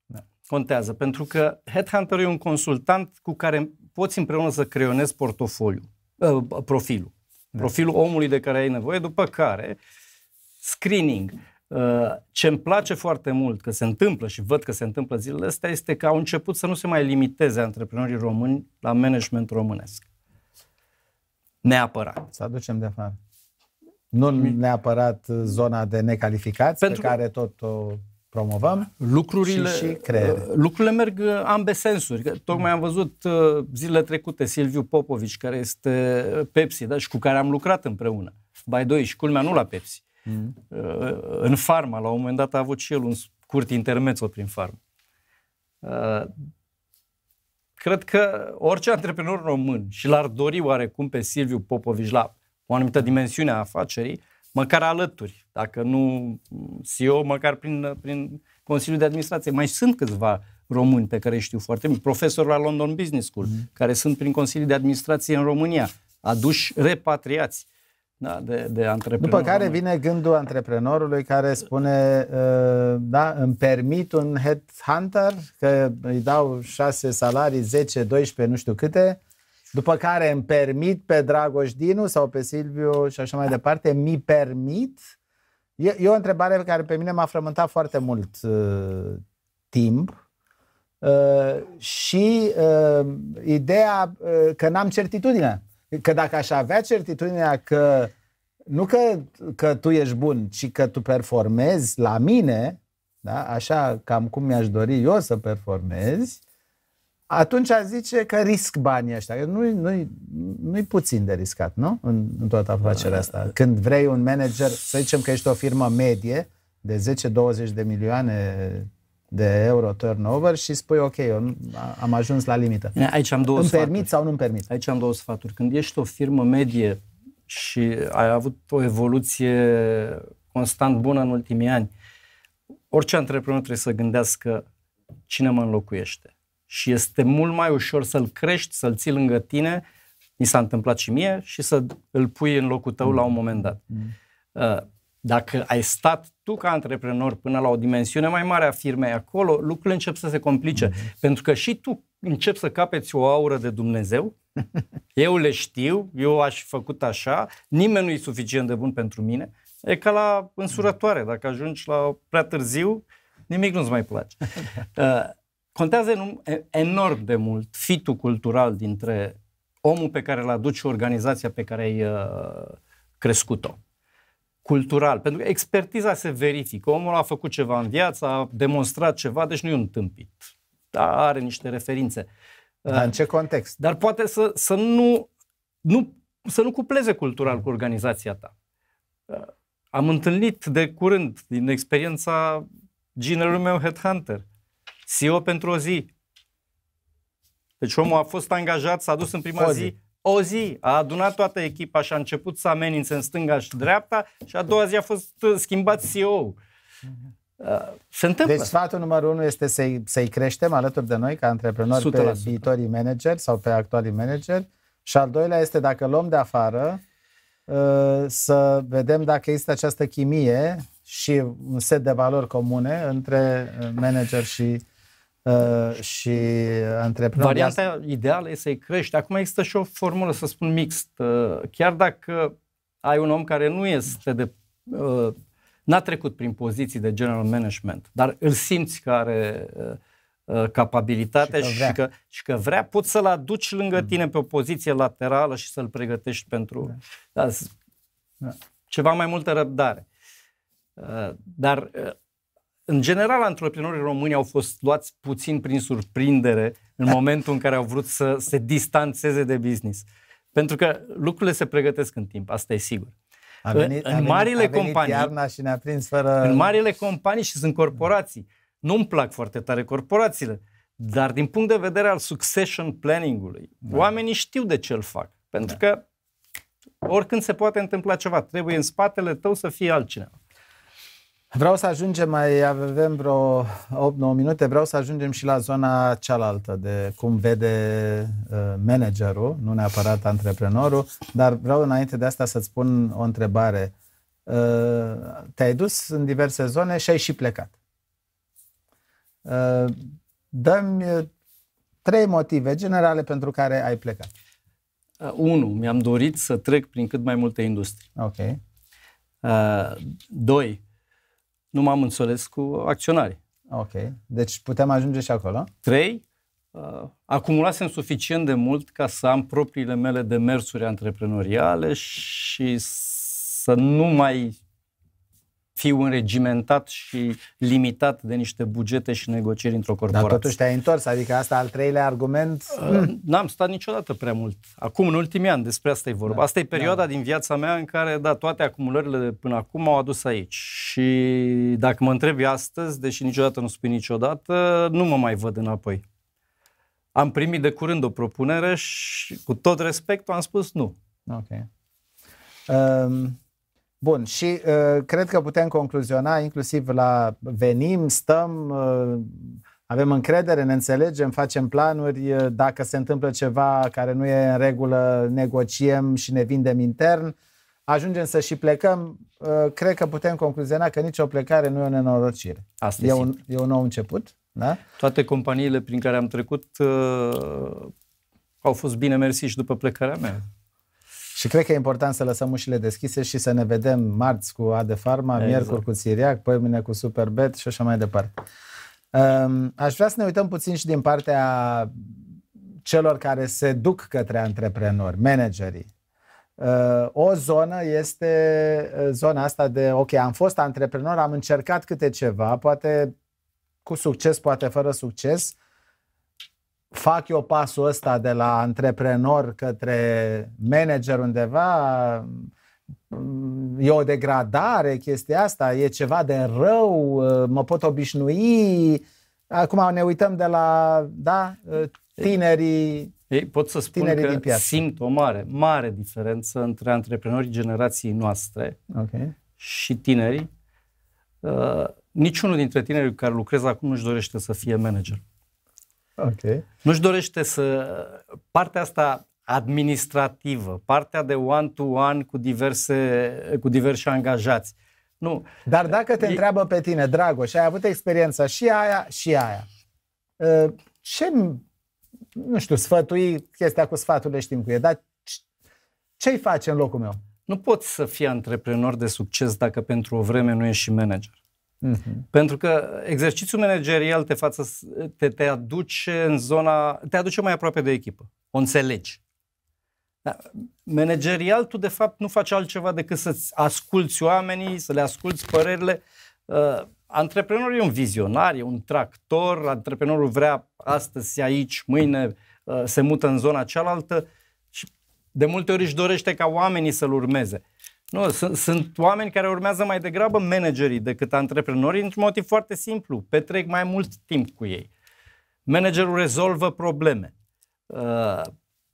da. contează, pentru că headhunter e un consultant cu care poți împreună să creionezi portofoliu, uh, profilul, da. profilul omului de care ai nevoie, după care screening, Uh, Ce îmi place foarte mult că se întâmplă și văd că se întâmplă zilele astea este că au început să nu se mai limiteze antreprenorii români la management românesc. Neapărat. Să aducem de afară. Nu neapărat zona de necalificați Pentru pe care tot o promovăm lucrurile, și, și uh, Lucrurile merg ambe sensuri. Că tocmai am văzut uh, zilele trecute Silviu Popovici, care este Pepsi, da, și cu care am lucrat împreună. bai doi și culmea nu la Pepsi. Mm. În farma, la un moment dat a avut și el un scurt intermezzo prin farmă. Uh, cred că orice antreprenor român și l-ar dori oarecum pe Silviu Popovici la o anumită dimensiune a afacerii, măcar alături, dacă nu CEO, măcar prin, prin Consiliul de Administrație. Mai sunt câțiva români pe care știu foarte mult, profesori la London Business School, mm. care sunt prin consiliul de Administrație în România, aduși repatriați da, de, de antreprenor. După care vine gândul antreprenorului care spune, uh, da, îmi permit un headhunter, că îi dau 6 salarii, 10, 12, nu știu câte, după care îmi permit pe Dragoș Dinu sau pe Silviu și așa mai departe, mi permit? E, e o întrebare pe care pe mine m-a frământat foarte mult uh, timp uh, și uh, ideea uh, că n-am certitudine. Că dacă aș avea certitudinea că nu că, că tu ești bun, ci că tu performezi la mine, da? așa cam cum mi-aș dori eu să performezi, atunci a zice că risc banii ăștia. Nu-i, nu-i, nu-i puțin de riscat, nu? În, în toată afacerea asta. Când vrei un manager, să zicem că ești o firmă medie, de 10-20 de milioane de euro turnover și spui, ok, eu am ajuns la limită. Aici am două Îmi sfaturi. permit sau nu îmi permit? Aici am două sfaturi. Când ești o firmă medie și ai avut o evoluție constant bună în ultimii ani, orice antreprenor trebuie să gândească cine mă înlocuiește. Și este mult mai ușor să-l crești, să-l ții lângă tine, mi s-a întâmplat și mie, și să îl pui în locul tău mm. la un moment dat. Mm. Uh, dacă ai stat tu ca antreprenor până la o dimensiune mai mare a firmei acolo, lucrurile încep să se complice. Mm-hmm. Pentru că și tu începi să capeți o aură de Dumnezeu. Eu le știu, eu aș fi făcut așa, nimeni nu e suficient de bun pentru mine. E ca la însurătoare, mm. dacă ajungi la prea târziu, nimic nu-ți mai place. Uh, contează enorm de mult fitul cultural dintre omul pe care îl aduci și organizația pe care ai uh, crescut-o cultural, pentru că expertiza se verifică. Omul a făcut ceva în viață, a demonstrat ceva, deci nu e un tâmpit. Da, are niște referințe. Dar în ce context? Dar poate să, să nu, nu să nu cupleze cultural cu organizația ta. Uh, am întâlnit de curând, din experiența ginerului meu Headhunter, CEO pentru o zi. Deci omul a fost angajat, s-a dus în prima Fozi. zi o zi a adunat toată echipa și a început să amenințe în stânga și dreapta și a doua zi a fost schimbat CEO-ul. Mhm. Uh, se întâmplă. Deci sfatul numărul unu este să-i, să-i creștem alături de noi ca antreprenori 100%. pe viitorii manageri sau pe actualii manageri și al doilea este dacă luăm de afară uh, să vedem dacă există această chimie și un set de valori comune între manager și Uh, și uh, antreprenori. Varianta ideală este să-i crești. Acum există și o formulă, să spun, mixt. Uh, chiar dacă ai un om care nu este de... Uh, n-a trecut prin poziții de general management, dar îl simți că are uh, capabilitatea și că, vrea. și, că, și că vrea, poți să-l aduci lângă mm. tine pe o poziție laterală și să-l pregătești pentru da. Da, da. ceva mai multă răbdare. Dar în general, antreprenorii români au fost luați puțin prin surprindere în momentul în care au vrut să se distanțeze de business. Pentru că lucrurile se pregătesc în timp, asta e sigur. A venit, în marile a venit companii, iarna și ne-a prins fără... În marile companii și sunt corporații. Nu-mi plac foarte tare corporațiile, dar din punct de vedere al succession planning-ului, da. oamenii știu de ce îl fac. Pentru da. că oricând se poate întâmpla ceva, trebuie în spatele tău să fie altcineva. Vreau să ajungem, mai avem vreo 8-9 minute, vreau să ajungem și la zona cealaltă de cum vede uh, managerul, nu neapărat antreprenorul, dar vreau înainte de asta să-ți spun o întrebare. Uh, te-ai dus în diverse zone și ai și plecat. Uh, Dăm trei motive generale pentru care ai plecat. Unu, mi-am dorit să trec prin cât mai multe industrii. Ok. Doi, nu m-am înțeles cu acționarii. Ok. Deci putem ajunge și acolo? Trei, uh, acumulasem suficient de mult ca să am propriile mele demersuri antreprenoriale și să nu mai fiu înregimentat și limitat de niște bugete și negocieri într-o corporație. Dar totuși te-ai întors, adică asta al treilea argument? Uh, n-am stat niciodată prea mult. Acum, în ultimii ani, despre asta e vorba. Da. Asta e perioada da. din viața mea în care, da, toate acumulările de până acum m-au adus aici. Și dacă mă întrebi astăzi, deși niciodată nu spui niciodată, nu mă mai văd înapoi. Am primit de curând o propunere și cu tot respectul am spus nu. Ok. Um... Bun, și uh, cred că putem concluziona inclusiv la venim, stăm, uh, avem încredere, ne înțelegem, facem planuri, uh, dacă se întâmplă ceva care nu e în regulă, negociem și ne vindem intern, ajungem să și plecăm, uh, cred că putem concluziona că nicio plecare nu e o nenorocire. Asta e, un, e un nou început. Da? Toate companiile prin care am trecut uh, au fost bine mersi și după plecarea mea. Și cred că e important să lăsăm ușile deschise și să ne vedem marți cu AD Pharma, exact. miercuri cu Siriac, mine cu Superbet și așa mai departe. Um, aș vrea să ne uităm puțin și din partea celor care se duc către antreprenori, managerii. Uh, o zonă este uh, zona asta de, ok, am fost antreprenor, am încercat câte ceva, poate cu succes, poate fără succes, fac eu pasul ăsta de la antreprenor către manager undeva, e o degradare chestia asta, e ceva de rău, mă pot obișnui. Acum ne uităm de la da, tinerii ei, pot să spun că simt o mare, mare diferență între antreprenorii generației noastre okay. și tinerii. Uh, niciunul dintre tinerii care lucrează acum nu-și dorește să fie manager. Okay. Nu-și dorește să... Partea asta administrativă, partea de one-to-one cu, diverse, cu diversi angajați. Nu. Dar dacă te e... întreabă pe tine, Dragoș, ai avut experiența și aia și aia, ă, ce, nu știu, sfătui, chestia cu sfaturile știm cu e, dar ce-i face în locul meu? Nu poți să fii antreprenor de succes dacă pentru o vreme nu ești și manager. Mm-hmm. Pentru că exercițiul managerial te, față, te, te aduce în zona, te aduce mai aproape de echipă. O înțelegi. Da. Managerial, tu de fapt nu faci altceva decât să-ți asculți oamenii, să le asculți părerile. Uh, antreprenorul e un vizionar, e un tractor, antreprenorul vrea astăzi aici, mâine uh, se mută în zona cealaltă și de multe ori își dorește ca oamenii să-l urmeze. Uh, nu, sunt, sunt oameni care urmează mai degrabă managerii decât antreprenorii, într-un motiv foarte simplu. Petrec mai mult timp cu ei. Managerul rezolvă probleme. Uh,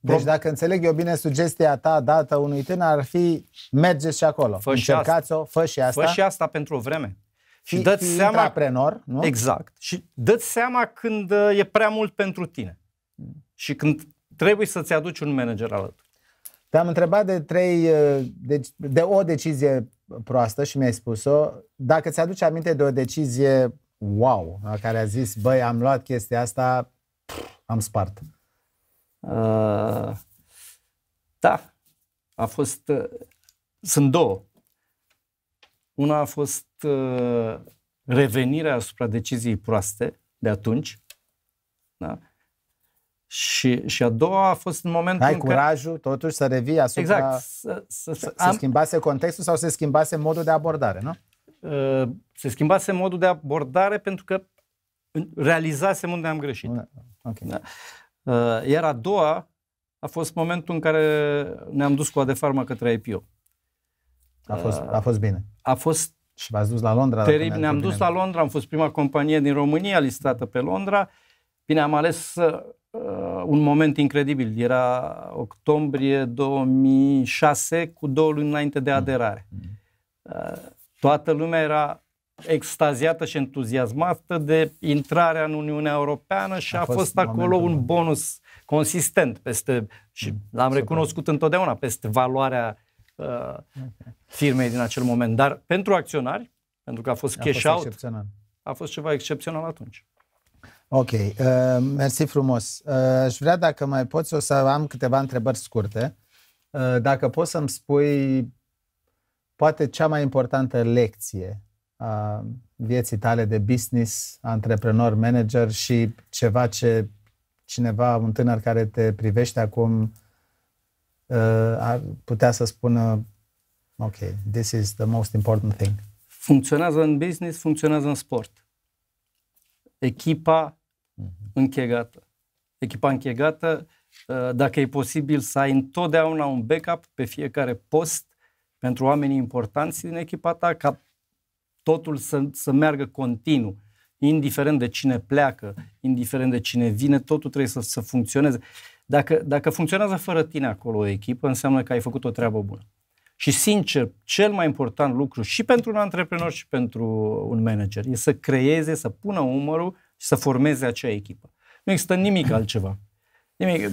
deci dacă înțeleg eu bine, sugestia ta dată unui tânăr ar fi mergeți și acolo. Fă Încercați-o, fă și asta. Fă și asta pentru o vreme. Și fi, dă-ți fi seama... Intraprenor, nu? Exact. Și dă-ți seama când uh, e prea mult pentru tine. Și când trebuie să-ți aduci un manager alături. Te-am întrebat de trei, uh, de, deci, de o decizie proastă și mi-ai spus-o. Dacă ți-aduci aminte de o decizie wow, la care a zis, băi, am luat chestia asta, am spart. Uh, da, a fost, uh, sunt două. Una a fost uh, revenirea asupra deciziei proaste de atunci, da? Și, și a doua a fost în momentul Ai în curajul totuși să revii asupra... Exact. Să, se am... schimbase contextul sau se schimbase modul de abordare, nu? Uh, se schimbase modul de abordare pentru că realizasem unde am greșit. Okay. Da. Uh, iar a doua a fost momentul în care ne-am dus cu Adefarma către IPO. A fost, uh, a fost bine. A fost și v-ați dus la Londra? Terib, ne-am dus bine. la Londra, am fost prima companie din România listată pe Londra. Bine, am ales Uh, un moment incredibil. Era octombrie 2006, cu două luni înainte de mm. aderare. Mm. Uh, toată lumea era extaziată și entuziasmată de intrarea în Uniunea Europeană și a, a fost, fost acolo un bonus consistent peste, și mm. l-am recunoscut întotdeauna, peste valoarea uh, firmei din acel moment. Dar pentru acționari, pentru că a fost a cash fost out, a fost ceva excepțional atunci. Ok, uh, mersi frumos. Uh, aș vrea dacă mai poți, o să am câteva întrebări scurte. Uh, dacă poți să-mi spui poate cea mai importantă lecție a vieții tale de business, antreprenor, manager și ceva ce cineva, un tânăr care te privește acum, uh, ar putea să spună, ok, this is the most important thing. Funcționează în business, funcționează în sport. Echipa uh-huh. închegată. Echipa închegată, uh, dacă e posibil să ai întotdeauna un backup pe fiecare post pentru oamenii importanți din echipa ta, ca totul să, să meargă continuu. Indiferent de cine pleacă, indiferent de cine vine, totul trebuie să, să funcționeze. Dacă, dacă funcționează fără tine acolo o echipă, înseamnă că ai făcut o treabă bună. Și sincer, cel mai important lucru și pentru un antreprenor și pentru un manager e să creeze, să pună umărul și să formeze acea echipă. Nu există nimic altceva. Nimic.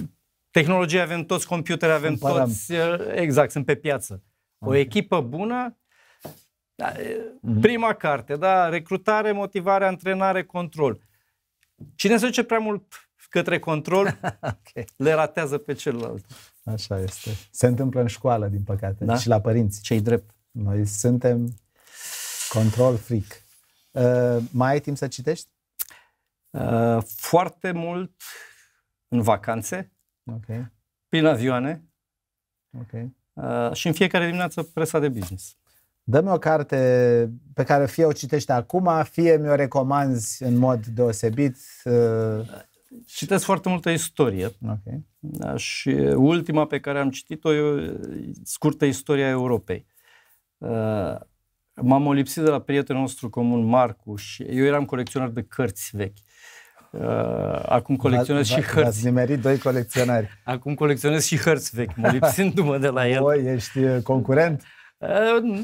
Tehnologia avem toți, computere avem sunt toți, exact, sunt pe piață. O okay. echipă bună, prima da, mm-hmm. prima carte, da, recrutare, motivare, antrenare, control. Cine se duce prea mult către control, okay. le ratează pe celălalt. Așa este. Se întâmplă în școală, din păcate, da? și la părinți. Cei drept. Noi suntem control freak. Uh, mai ai timp să citești? Uh, foarte mult în vacanțe, okay. prin avioane okay. uh, și în fiecare dimineață presa de business. Dă-mi o carte pe care fie o citești acum, fie mi-o recomanzi în mod deosebit. Uh... uh citesc foarte multă istorie. Okay. Da, și ultima pe care am citit-o e Scurtă istoria Europei. Uh, M-am lipsit de la prietenul nostru comun, Marcu, și eu eram colecționar de cărți vechi. Uh, acum colecționez și hărți. Ați nimerit doi colecționari. Acum colecționez și hărți vechi, mă lipsindu-mă de la el. Voi ești uh, concurent? Uh,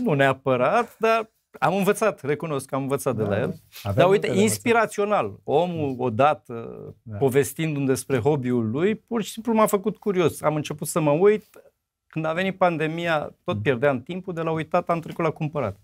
nu neapărat, dar am învățat, recunosc că am învățat da, de la el. Da. Dar uite, inspirațional. Învățat. Omul, odată, da. povestindu-mi despre hobby-ul lui, pur și simplu m-a făcut curios. Am început să mă uit, când a venit pandemia, tot pierdeam timpul, de la uitat am trecut la cumpărat.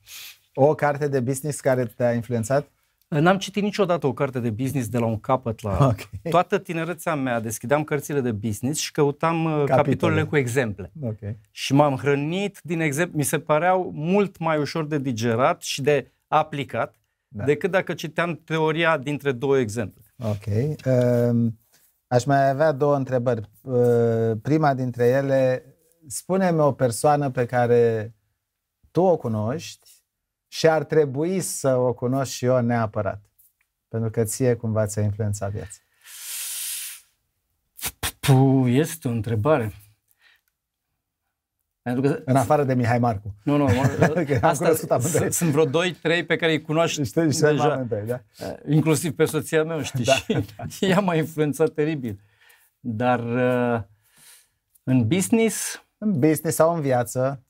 O carte de business care te-a influențat? N-am citit niciodată o carte de business de la un capăt la... Okay. Toată tinerețea mea deschideam cărțile de business și căutam uh, capitole, capitolele cu exemple. Okay. Și m-am hrănit din exemple. Mi se pareau mult mai ușor de digerat și de aplicat da. decât dacă citeam teoria dintre două exemple. Ok. Um, aș mai avea două întrebări. Uh, prima dintre ele spune-mi o persoană pe care tu o cunoști și ar trebui să o cunoști și eu neapărat. Pentru că ție cumva ți-a influențat viața. Este o întrebare. Pentru că... În afară de Mihai Marcu. Nu, nu. asta sunt vreo doi, trei pe care îi cunoști știi, știi deja. Amândoi, da? Eh, inclusiv pe soția mea, știi, da. da. ea m-a influențat teribil. Dar uh, în business în business sau în viață?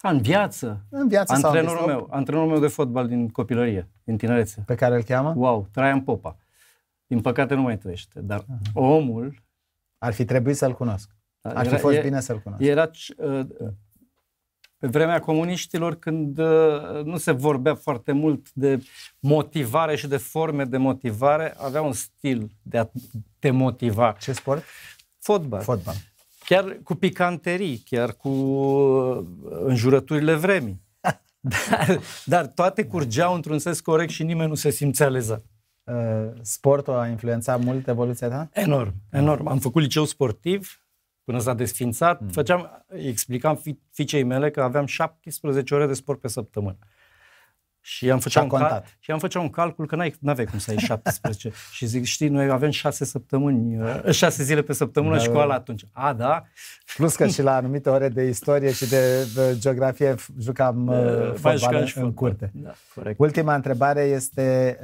A, în viață. În viață antrenorul sau în meu, Antrenorul meu de fotbal din copilărie, din tinerețe. Pe care îl cheamă? Wow, Traian Popa. Din păcate nu mai trăiește, dar uh-huh. omul... Ar fi trebuit să-l cunosc. Ar era, fi fost e, bine să-l cunosc. Era uh, pe vremea comuniștilor când uh, nu se vorbea foarte mult de motivare și de forme de motivare, avea un stil de a te motiva. Ce sport? Fotbal. Fotbal chiar cu picanterii, chiar cu uh, înjurăturile vremii. Dar, dar toate curgeau într-un sens corect și nimeni nu se simțea lezat. Uh, sportul a influențat mult evoluția ta? Enorm, enorm. Am făcut liceu sportiv până s-a desfințat. Mm. Făceam, explicam fi, fiicei mele că aveam 17 ore de sport pe săptămână. Și am făcut un, cal- și am făcut un calcul că n-ai, n-aveai cum să ai 17. și zic, știi, noi avem 6 săptămâni, 6 uh, zile pe săptămână da, școală da. atunci. A, da? Plus că și la anumite ore de istorie și de, de geografie jucam uh, uh fotbal și în, în curte. Da, Ultima întrebare este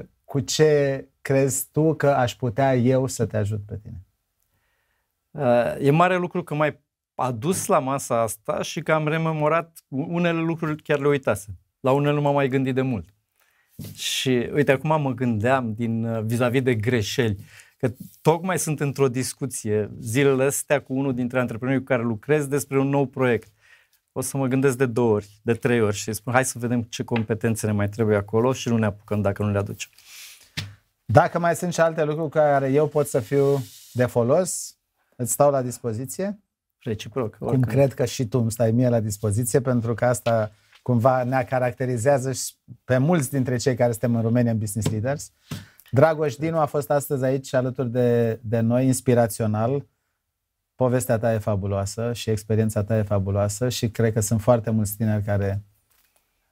uh, cu ce crezi tu că aș putea eu să te ajut pe tine? Uh, e mare lucru că m-ai adus la masa asta și că am rememorat unele lucruri chiar le uitasem la unele nu m-am mai gândit de mult. Și uite, acum mă gândeam din uh, vis-a-vis de greșeli, că tocmai sunt într-o discuție zilele astea cu unul dintre antreprenorii cu care lucrez despre un nou proiect. O să mă gândesc de două ori, de trei ori și spun hai să vedem ce competențe ne mai trebuie acolo și nu ne apucăm dacă nu le aducem. Dacă mai sunt și alte lucruri care eu pot să fiu de folos, îți stau la dispoziție. Reciproc. Oricum. Cum cred că și tu îmi stai mie la dispoziție, pentru că asta cumva ne caracterizează și pe mulți dintre cei care suntem în România în Business Leaders. Dragoș Dinu a fost astăzi aici alături de, de noi, inspirațional. Povestea ta e fabuloasă și experiența ta e fabuloasă și cred că sunt foarte mulți tineri care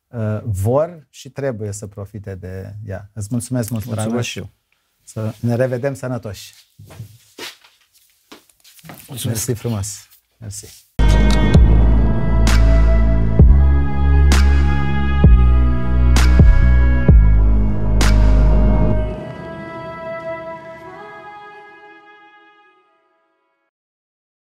uh, vor și trebuie să profite de ea. Îți mulțumesc mult, mulțumesc Dragoș. și eu. Să ne revedem sănătoși. Mulțumesc. Mersi frumos. Mersi.